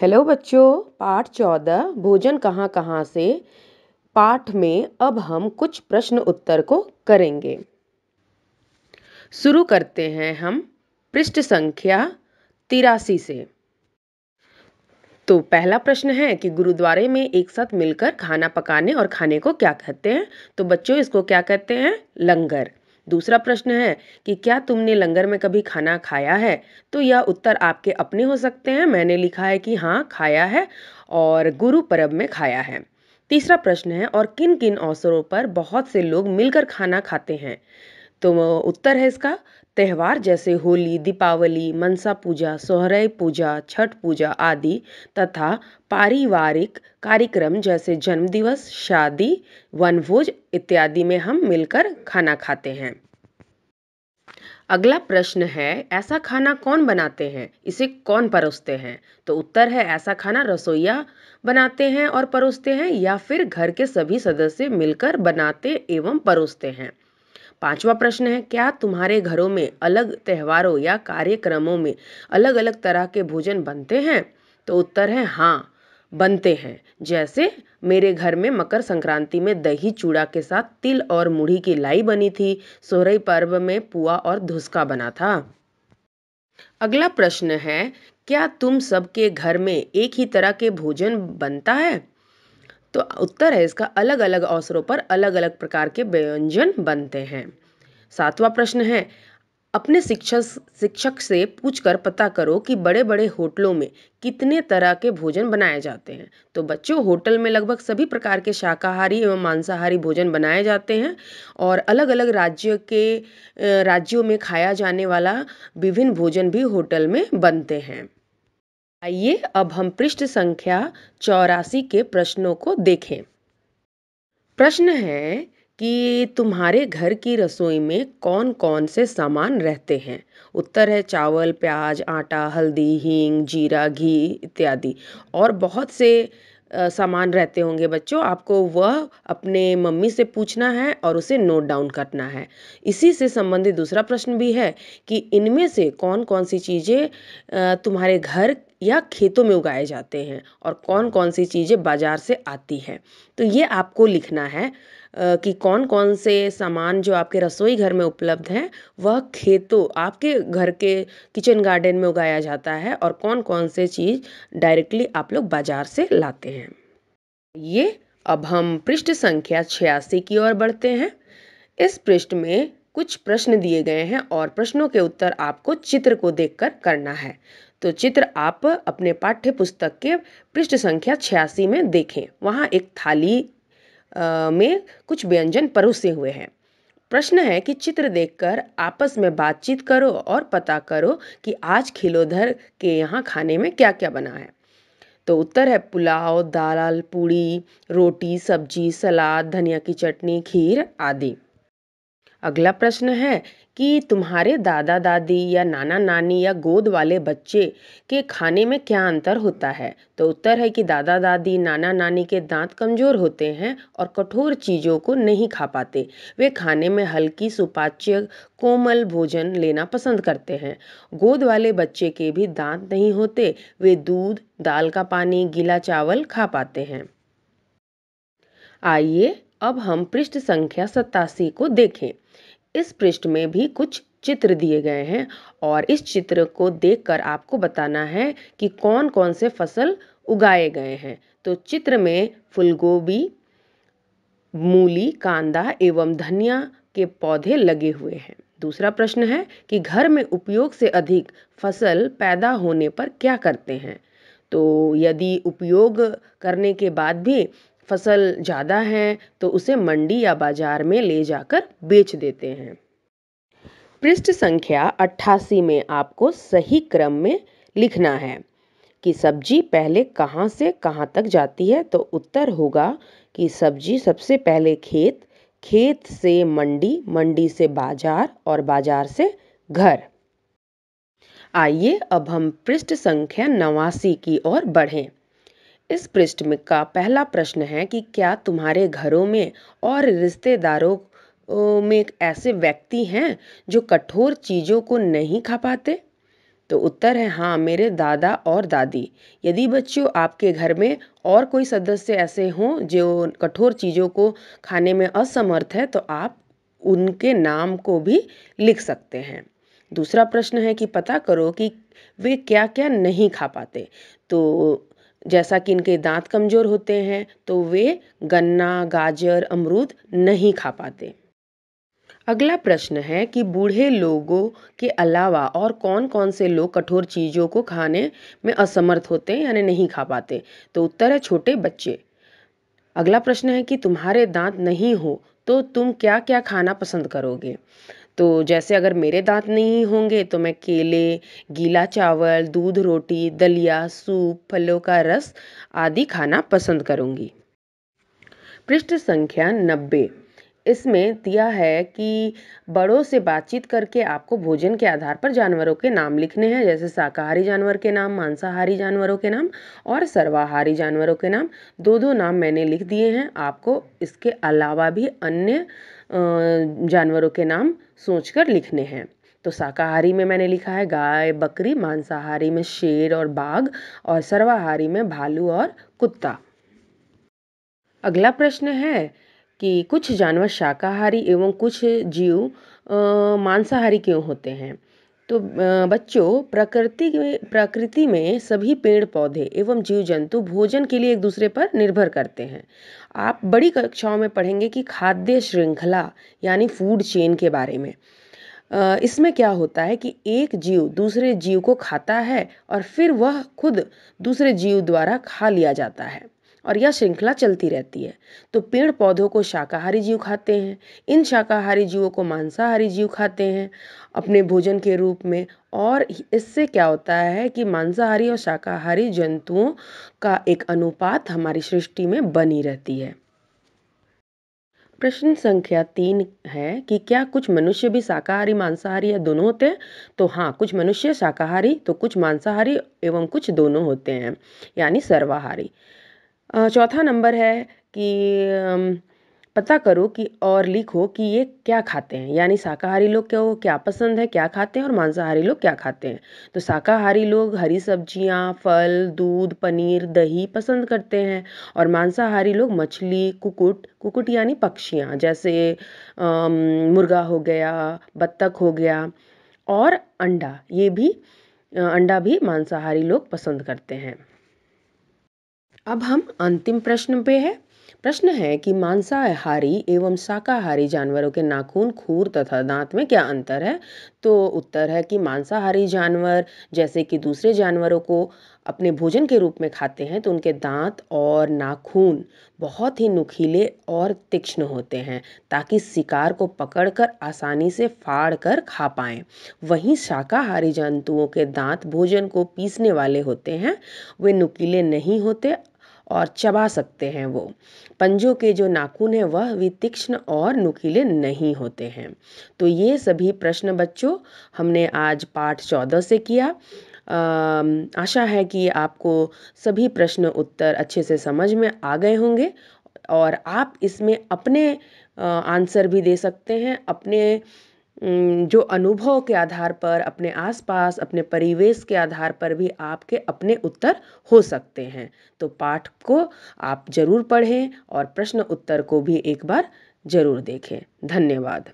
hello बच्चों पाठ चौदह भोजन कहाँ कहाँ से पाठ में अब हम कुछ प्रश्न उत्तर को करेंगे शुरू करते हैं हम पृष्ठ संख्या तिरासी से तो पहला प्रश्न है कि गुरुद्वारे में एक साथ मिलकर खाना पकाने और खाने को क्या कहते हैं तो बच्चों इसको क्या कहते हैं लंगर दूसरा प्रश्न है कि क्या तुमने लंगर में कभी खाना खाया है तो यह उत्तर आपके अपने हो सकते हैं मैंने लिखा है कि हाँ खाया है और गुरु परब में खाया है तीसरा प्रश्न है और किन किन अवसरों पर बहुत से लोग मिलकर खाना खाते हैं तो उत्तर है इसका त्यौहार जैसे होली दीपावली मनसा पूजा सोहराय पूजा छठ पूजा आदि तथा पारिवारिक कार्यक्रम जैसे जन्मदिवस शादी वनभोज इत्यादि में हम मिलकर खाना खाते हैं अगला प्रश्न है ऐसा खाना कौन बनाते हैं इसे कौन परोसते हैं तो उत्तर है ऐसा खाना रसोईया बनाते हैं और परोसते हैं या फिर घर के सभी सदस्य मिलकर बनाते एवं परोसते हैं पांचवा प्रश्न है क्या तुम्हारे घरों में अलग त्योहारों या कार्यक्रमों में अलग अलग तरह के भोजन बनते हैं तो उत्तर है हाँ बनते हैं जैसे मेरे घर में मकर संक्रांति में दही चूड़ा के साथ तिल और मुढ़ी की लाई बनी थी सोहरई पर्व में पुआ और धुसका बना था अगला प्रश्न है क्या तुम सबके घर में एक ही तरह के भोजन बनता है तो उत्तर है इसका अलग अलग अवसरों पर अलग अलग प्रकार के व्यंजन बनते हैं सातवां प्रश्न है अपने शिक्षक शिक्षक से पूछकर पता करो कि बड़े बड़े होटलों में कितने तरह के भोजन बनाए जाते हैं तो बच्चों होटल में लगभग सभी प्रकार के शाकाहारी एवं मांसाहारी भोजन बनाए जाते हैं और अलग अलग राज्य के राज्यों में खाया जाने वाला विभिन्न भोजन भी होटल में बनते हैं आइए अब हम पृष्ठ संख्या चौरासी के प्रश्नों को देखें प्रश्न है कि तुम्हारे घर की रसोई में कौन कौन से सामान रहते हैं उत्तर है चावल प्याज आटा हल्दी हींग जीरा घी इत्यादि और बहुत से सामान रहते होंगे बच्चों आपको वह अपने मम्मी से पूछना है और उसे नोट डाउन करना है इसी से संबंधित दूसरा प्रश्न भी है कि इनमें से कौन कौन सी चीज़ें तुम्हारे घर या खेतों में उगाए जाते हैं और कौन कौन सी चीज़ें बाज़ार से आती हैं तो ये आपको लिखना है कि कौन कौन से सामान जो आपके रसोई घर में उपलब्ध हैं वह खेतों आपके घर के किचन गार्डन में उगाया जाता है और कौन कौन से चीज़ डायरेक्टली आप लोग बाजार से लाते हैं ये अब हम पृष्ठ संख्या छियासी की ओर बढ़ते हैं इस पृष्ठ में कुछ प्रश्न दिए गए हैं और प्रश्नों के उत्तर आपको चित्र को देखकर करना है तो चित्र आप अपने पाठ्य पुस्तक के पृष्ठ संख्या छियासी में देखें वहाँ एक थाली में कुछ व्यंजन परोसे हुए हैं प्रश्न है कि चित्र देखकर आपस में बातचीत करो और पता करो कि आज खिलोधर के यहाँ खाने में क्या क्या बना है तो उत्तर है पुलाव दाल पूड़ी रोटी सब्जी सलाद धनिया की चटनी खीर आदि अगला प्रश्न है कि तुम्हारे दादा दादी या नाना नानी या गोद वाले बच्चे के खाने में क्या अंतर होता है तो उत्तर है कि दादा दादी नाना नानी के दांत कमज़ोर होते हैं और कठोर चीज़ों को नहीं खा पाते वे खाने में हल्की सुपाच्य कोमल भोजन लेना पसंद करते हैं गोद वाले बच्चे के भी दांत नहीं होते वे दूध दाल का पानी गीला चावल खा पाते हैं आइए अब हम पृष्ठ संख्या सतासी को देखें इस पृष्ठ में भी कुछ चित्र दिए गए हैं और इस चित्र को देखकर आपको बताना है कि कौन कौन से फसल उगाए गए हैं तो चित्र में फूलगोभी मूली कांदा एवं धनिया के पौधे लगे हुए हैं दूसरा प्रश्न है कि घर में उपयोग से अधिक फसल पैदा होने पर क्या करते हैं तो यदि उपयोग करने के बाद भी फसल ज़्यादा है तो उसे मंडी या बाजार में ले जाकर बेच देते हैं पृष्ठ संख्या 88 में आपको सही क्रम में लिखना है कि सब्जी पहले कहाँ से कहाँ तक जाती है तो उत्तर होगा कि सब्जी सबसे पहले खेत खेत से मंडी मंडी से बाजार और बाजार से घर आइए अब हम पृष्ठ संख्या नवासी की ओर बढ़ें इस पृष्ठ में का पहला प्रश्न है कि क्या तुम्हारे घरों में और रिश्तेदारों में ऐसे व्यक्ति हैं जो कठोर चीज़ों को नहीं खा पाते तो उत्तर है हाँ मेरे दादा और दादी यदि बच्चों आपके घर में और कोई सदस्य ऐसे हों जो कठोर चीज़ों को खाने में असमर्थ है तो आप उनके नाम को भी लिख सकते हैं दूसरा प्रश्न है कि पता करो कि वे क्या क्या नहीं खा पाते तो जैसा कि इनके दांत कमज़ोर होते हैं तो वे गन्ना गाजर अमरूद नहीं खा पाते अगला प्रश्न है कि बूढ़े लोगों के अलावा और कौन कौन से लोग कठोर चीज़ों को खाने में असमर्थ होते हैं यानी नहीं खा पाते तो उत्तर है छोटे बच्चे अगला प्रश्न है कि तुम्हारे दांत नहीं हो तो तुम क्या क्या खाना पसंद करोगे तो जैसे अगर मेरे दाँत नहीं होंगे तो मैं केले गीला चावल दूध रोटी दलिया सूप फलों का रस आदि खाना पसंद करूंगी पृष्ठ संख्या नब्बे इसमें दिया है कि बड़ों से बातचीत करके आपको भोजन के आधार पर जानवरों के नाम लिखने हैं जैसे शाकाहारी जानवर के नाम मांसाहारी जानवरों के नाम और सर्वाहारी जानवरों के नाम दो दो नाम मैंने लिख दिए हैं आपको इसके अलावा भी अन्य जानवरों के नाम सोच कर लिखने हैं तो शाकाहारी में मैंने लिखा है गाय बकरी मांसाहारी में शेर और बाघ और सर्वाहारी में भालू और कुत्ता अगला प्रश्न है कि कुछ जानवर शाकाहारी एवं कुछ जीव मांसाहारी क्यों होते हैं तो बच्चों प्रकृति में प्रकृति में सभी पेड़ पौधे एवं जीव जंतु भोजन के लिए एक दूसरे पर निर्भर करते हैं आप बड़ी कक्षाओं में पढ़ेंगे कि खाद्य श्रृंखला यानी फूड चेन के बारे में इसमें क्या होता है कि एक जीव दूसरे जीव को खाता है और फिर वह खुद दूसरे जीव द्वारा खा लिया जाता है और यह श्रृंखला चलती रहती है तो पेड़ पौधों को शाकाहारी जीव खाते हैं इन शाकाहारी जीवों को मांसाहारी जीव खाते हैं अपने भोजन के रूप में और इससे क्या होता है कि मांसाहारी और शाकाहारी जंतुओं का एक अनुपात हमारी सृष्टि में बनी रहती है प्रश्न संख्या तीन है कि क्या कुछ मनुष्य भी शाकाहारी मांसाहारी या दोनों होते हैं तो हाँ कुछ मनुष्य शाकाहारी तो कुछ मांसाहारी एवं कुछ दोनों होते हैं यानी सर्वाहारी चौथा नंबर है कि पता करो कि और लिखो कि ये क्या खाते हैं यानी शाकाहारी लोग क्या क्या पसंद है क्या खाते हैं और मांसाहारी लोग क्या खाते हैं तो शाकाहारी लोग हरी सब्जियां फल दूध पनीर दही पसंद करते हैं और मांसाहारी लोग मछली कुकुट कुकुट यानी पक्षियां जैसे मुर्गा हो गया बत्तख हो गया और अंडा ये भी अंडा भी मांसाहारी लोग पसंद करते हैं अब हम अंतिम प्रश्न पे है प्रश्न है कि मांसाहारी एवं शाकाहारी जानवरों के नाखून खूर तथा दांत में क्या अंतर है तो उत्तर है कि मांसाहारी जानवर जैसे कि दूसरे जानवरों को अपने भोजन के रूप में खाते हैं तो उनके दांत और नाखून बहुत ही नुकीले और तीक्ष्ण होते हैं ताकि शिकार को पकड़कर आसानी से फाड़ कर खा पाएँ वहीं शाकाहारी जंतुओं के दांत भोजन को पीसने वाले होते हैं वे नुकीले नहीं होते और चबा सकते हैं वो पंजों के जो नाखून हैं वह भी तीक्ष्ण और नुकीले नहीं होते हैं तो ये सभी प्रश्न बच्चों हमने आज पाठ चौदह से किया आशा है कि आपको सभी प्रश्न उत्तर अच्छे से समझ में आ गए होंगे और आप इसमें अपने आंसर भी दे सकते हैं अपने जो अनुभव के आधार पर अपने आसपास अपने परिवेश के आधार पर भी आपके अपने उत्तर हो सकते हैं तो पाठ को आप ज़रूर पढ़ें और प्रश्न उत्तर को भी एक बार ज़रूर देखें धन्यवाद